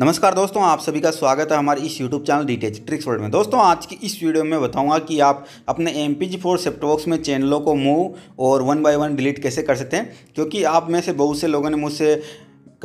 नमस्कार दोस्तों आप सभी का स्वागत है हमारे इस YouTube channel DTech tricks world में दोस्तों आज की इस वीडियो में बताऊंगा कि आप अपने एम पी जी फोर सेप्टॉक्स में चैनलों को मूव और वन बाय वन डिलीट कैसे कर सकते हैं क्योंकि आप में से बहुत से लोगों ने मुझसे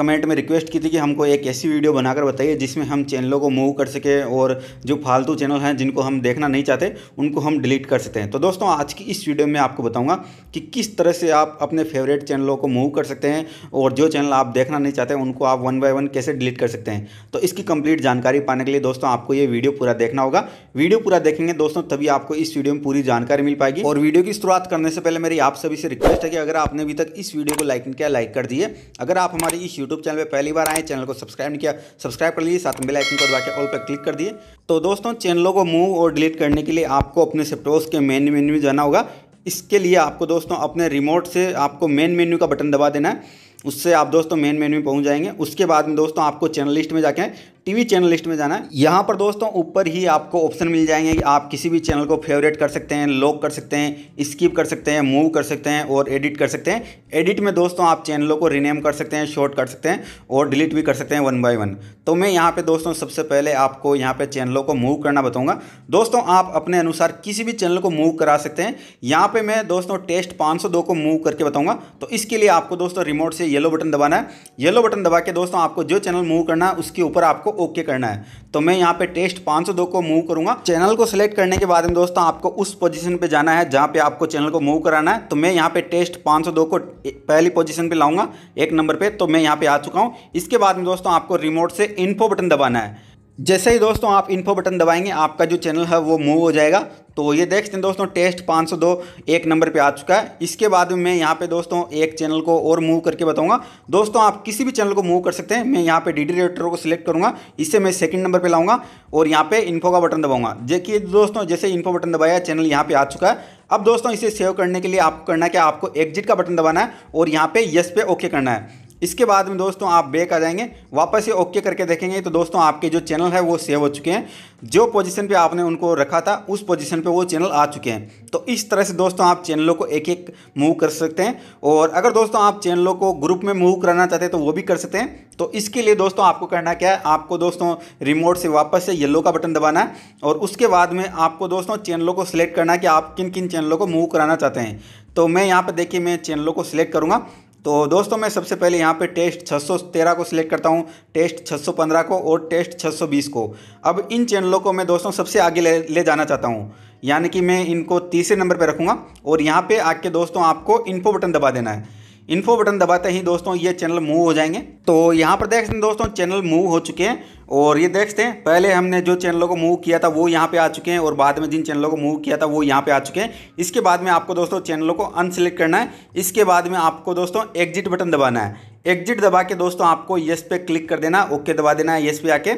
कमेंट में रिक्वेस्ट की थी कि हमको एक ऐसी वीडियो बनाकर बताइए जिसमें हम चैनलों को मूव कर सके और जो फालतू चैनल हैं जिनको हम देखना नहीं चाहते उनको हम डिलीट कर सकते हैं तो दोस्तों आज की इस वीडियो में आपको बताऊंगा कि किस तरह से आप अपने फेवरेट चैनलों को मूव कर सकते हैं और जो चैनल आप देखना नहीं चाहते उनको आप वन बाय वन कैसे डिलीट कर सकते हैं तो इसकी कंप्लीट जानकारी पाने के लिए दोस्तों आपको ये वीडियो पूरा देखना होगा वीडियो पूरा देखेंगे दोस्तों तभी आपको इस वीडियो में पूरी जानकारी मिल पाएगी और वीडियो की शुरुआत करने से पहले मेरी आप सभी से रिक्वेस्ट है कि अगर आपने अभी तक इस वीडियो को लाइक किया लाइक कर दिए अगर आप हमारे इस यूट्यूब चैनल पर पहली बार आए चैनल को सब्सक्राइब नहीं किया सब्सक्राइब कर लीजिए साथ में बेलाइकन को दबा के ऑल पर क्लिक कर दिए तो दोस्तों चैनलों को मूव और डिलीट करने के लिए आपको अपने सेप्टोस के मेन मेन्यू में जाना होगा इसके लिए आपको दोस्तों अपने रिमोट से आपको मेन मेन्यू का बटन दबा देना है उससे आप दोस्तों मेन मेन्यू में पहुंच जाएंगे उसके बाद में दोस्तों आपको चैनल लिस्ट में जाके टीवी चैनल लिस्ट में जाना है यहाँ पर दोस्तों ऊपर ही आपको ऑप्शन मिल जाएंगे कि आप किसी भी चैनल को फेवरेट कर सकते हैं लॉक कर सकते हैं स्किप कर सकते हैं मूव कर सकते हैं और एडिट कर सकते हैं एडिट में दोस्तों आप चैनलों को रिनेम कर सकते हैं शॉर्ट कर सकते हैं और डिलीट भी कर सकते हैं वन बाय वन तो मैं यहाँ पर दोस्तों सबसे पहले आपको यहाँ पर चैनलों को मूव करना बताऊँगा दोस्तों आप अपने अनुसार किसी भी चैनल को मूव करा सकते हैं यहाँ पर मैं दोस्तों टेस्ट पाँच को मूव करके बताऊँगा तो इसके लिए आपको दोस्तों रिमोट से येलो बटन दबाना है येलो बटन दबा के दोस्तों आपको जो चैनल मूव करना है उसके ऊपर आपको आपको ओके करना है तो मैं यहाँ पे टेस्ट 502 को मूव करूंगा चैनल को सिलेक्ट करने के बाद में दोस्तों आपको उस पोजीशन पे जाना है जहाँ पे आपको चैनल को मूव कराना है तो मैं यहाँ पे टेस्ट 502 को पहली पोजीशन पे लाऊंगा एक नंबर पे तो मैं यहाँ पे आ चुका हूँ इसके बाद में दोस्तों आपको रिमोट से इन्फो बटन दबाना है जैसे ही दोस्तों आप इन्फो बटन दबाएंगे आपका जो चैनल है वो मूव हो जाएगा तो ये देख सकते हैं दोस्तों टेस्ट 502 एक नंबर पे आ चुका है इसके बाद मैं यहाँ पे दोस्तों एक चैनल को और मूव करके बताऊंगा दोस्तों आप किसी भी चैनल को मूव कर सकते हैं मैं यहाँ पे डी डी रेटर को सिलेक्ट करूँगा इससे मैं सेकंड नंबर पे लाऊंगा और यहाँ पे इन्फो का बटन दबाऊंगा देखिए दोस्तों जैसे इन्फो बटन दबाया चैनल यहाँ पे आ चुका है अब दोस्तों इसे सेव करने के लिए आपको करना है कि आपको एग्जिट का बटन दबाना है और यहाँ पे यस पे ओके करना है इसके बाद में दोस्तों आप बैक आ जाएंगे वापस से ओके करके देखेंगे तो दोस्तों आपके जो चैनल है वो सेव हो चुके हैं जो पोजीशन पे आपने उनको रखा था उस पोजीशन पे वो चैनल आ चुके हैं तो इस तरह से दोस्तों आप चैनलों को एक एक मूव कर सकते हैं और अगर दोस्तों आप चैनलों को ग्रुप में मूव कराना चाहते हैं तो वो भी कर सकते हैं तो इसके लिए दोस्तों आपको करना क्या है आपको दोस्तों रिमोट से वापस से येलो का बटन दबाना है और उसके बाद में आपको दोस्तों चैनलों को सिलेक्ट करना है कि आप किन किन चैनलों को मूव कराना चाहते हैं तो मैं यहाँ पर देखिए मैं चैनलों को सिलेक्ट करूँगा तो दोस्तों मैं सबसे पहले यहाँ पे टेस्ट 613 को सिलेक्ट करता हूँ टेस्ट 615 को और टेस्ट 620 को अब इन चैनलों को मैं दोस्तों सबसे आगे ले, ले जाना चाहता हूँ यानी कि मैं इनको तीसरे नंबर पर रखूँगा और यहाँ पर आके दोस्तों आपको इन्फो बटन दबा देना है इन्फो बटन दबाते ही दोस्तों ये चैनल मूव हो जाएंगे तो यहाँ पर देख सकते हैं दोस्तों चैनल मूव हो चुके हैं और ये देखते हैं पहले हमने जो चैनलों को मूव किया था वो यहाँ पे आ चुके हैं और बाद में जिन चैनलों को मूव किया था वो यहाँ पे आ चुके हैं इसके बाद में आपको दोस्तों चैनलों को अनसेलेक्ट करना है इसके बाद में आपको दोस्तों एग्जिट बटन दबाना है एग्जिट दबा के दोस्तों आपको येस पे क्लिक कर देना ओके दबा देना है येस पे आके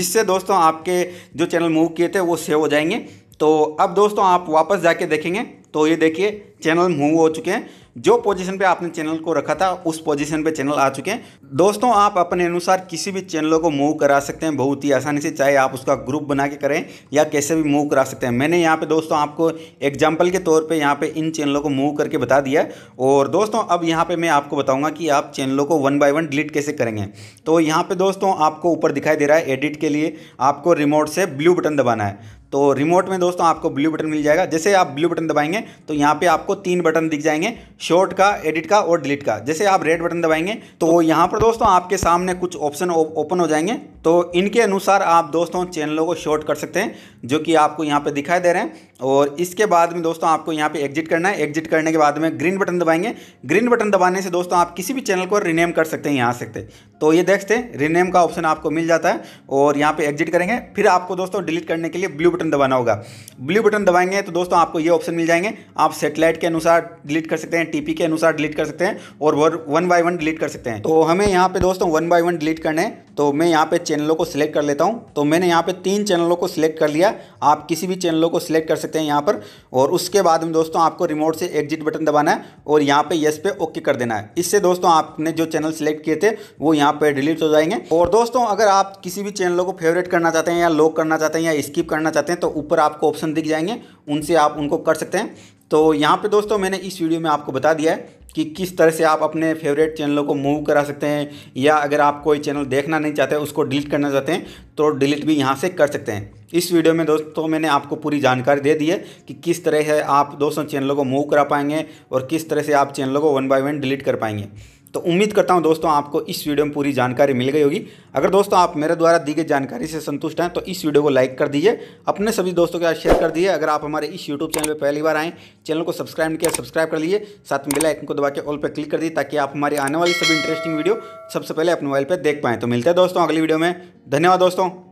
जिससे दोस्तों आपके जो चैनल मूव किए थे वो सेव हो जाएंगे तो अब दोस्तों आप वापस जाके देखेंगे तो ये देखिए चैनल मूव हो चुके हैं जो पोजीशन पे आपने चैनल को रखा था उस पोजीशन पे चैनल आ चुके हैं दोस्तों आप अपने अनुसार किसी भी चैनलों को मूव करा सकते हैं बहुत ही आसानी से चाहे आप उसका ग्रुप बना के करें या कैसे भी मूव करा सकते हैं मैंने यहाँ पे दोस्तों आपको एग्जाम्पल के तौर पर यहाँ पर इन चैनलों को मूव करके बता दिया और दोस्तों अब यहाँ पर मैं आपको बताऊँगा कि आप चैनलों को वन बाई वन डिलीट कैसे करेंगे तो यहाँ पर दोस्तों आपको ऊपर दिखाई दे रहा है एडिट के लिए आपको रिमोट से ब्लू बटन दबाना है तो रिमोट में दोस्तों आपको ब्लू बटन मिल जाएगा जैसे आप ब्लू बटन दबाएंगे तो यहाँ पे आपको तीन बटन दिख जाएंगे शॉर्ट का एडिट का और डिलीट का जैसे आप रेड बटन दबाएंगे तो यहाँ पर दोस्तों आपके सामने कुछ ऑप्शन ओपन हो जाएंगे तो इनके अनुसार आप दोस्तों चैनलों को शॉर्ट कर सकते हैं जो कि आपको यहाँ पर दिखाई दे रहे हैं और इसके बाद में दोस्तों आपको यहाँ पे एग्जिट करना है एग्जिट करने के बाद में ग्रीन बटन दबाएंगे ग्रीन बटन दबाने से दोस्तों आप किसी भी चैनल को रिनेम कर सकते हैं यहाँ सकते तो ये देखते हैं रिनेम का ऑप्शन आपको मिल जाता है और यहाँ पे एग्जिट करेंगे फिर आपको दोस्तों डिलीट करने के लिए ब्लू बटन दबाना होगा ब्लू बटन दबाएंगे तो दोस्तों आपको ये ऑप्शन मिल जाएंगे आप सेटेलाइट के अनुसार डिलीट कर सकते हैं टी के अनुसार डिलीट कर सकते हैं और वन बाय वन डिलीट कर सकते हैं तो हमें यहाँ पे दोस्तों वन बाय वन डिलीट करने हैं तो मैं यहाँ पे चैनलों को सिलेक्ट कर लेता हूँ तो मैंने यहाँ पे तीन चैनलों को सिलेक्ट कर लिया आप किसी भी चैनलों को सिलेक्ट कर सकते हैं यहाँ पर और उसके बाद में दोस्तों आपको रिमोट से एग्जिट बटन दबाना है और यहाँ पे यस पे ओके कर देना है इससे दोस्तों आपने जो चैनल सिलेक्ट किए थे वो यहाँ पर डिलीट हो जाएंगे और दोस्तों अगर आप किसी भी चैनलों को फेवरेट करना चाहते हैं या लॉक करना चाहते हैं या स्किप करना चाहते हैं तो ऊपर आपको ऑप्शन दिख जाएंगे उनसे आप उनको कर सकते हैं तो यहाँ पे दोस्तों मैंने इस वीडियो में आपको बता दिया है कि किस तरह से आप अपने फेवरेट चैनलों को मूव करा सकते हैं या अगर आप कोई चैनल देखना नहीं चाहते उसको डिलीट करना चाहते हैं तो डिलीट भी यहाँ से कर सकते हैं इस वीडियो में दोस्तों मैंने आपको पूरी जानकारी दे दी है कि किस तरह से आप दोस्तों चैनलों को मूव करा पाएंगे और किस तरह से आप चैनलों को वन बाय वन डिलीट कर पाएंगे तो उम्मीद करता हूं दोस्तों आपको इस वीडियो में पूरी जानकारी मिल गई होगी अगर दोस्तों आप मेरे द्वारा दी गई जानकारी से संतुष्ट हैं तो इस वीडियो को लाइक कर दीजिए अपने सभी दोस्तों के साथ शेयर कर दीजिए अगर आप हमारे इस यूट्यूब चैनल पर पहली बार आएँ चैनल को सब्सक्राइब नहीं किया सब्सक्राइब कर लीजिए साथ में बेलाइकन को दबा के ऑल पर क्लिक कर दीजिए ताकि आप हमारी आने वाली सभी इंटरेस्टिंग वीडियो सबसे पहले अपने मोबाइल पर देख पाएँ तो मिलते हैं दोस्तों अगली वीडियो में धन्यवाद दोस्तों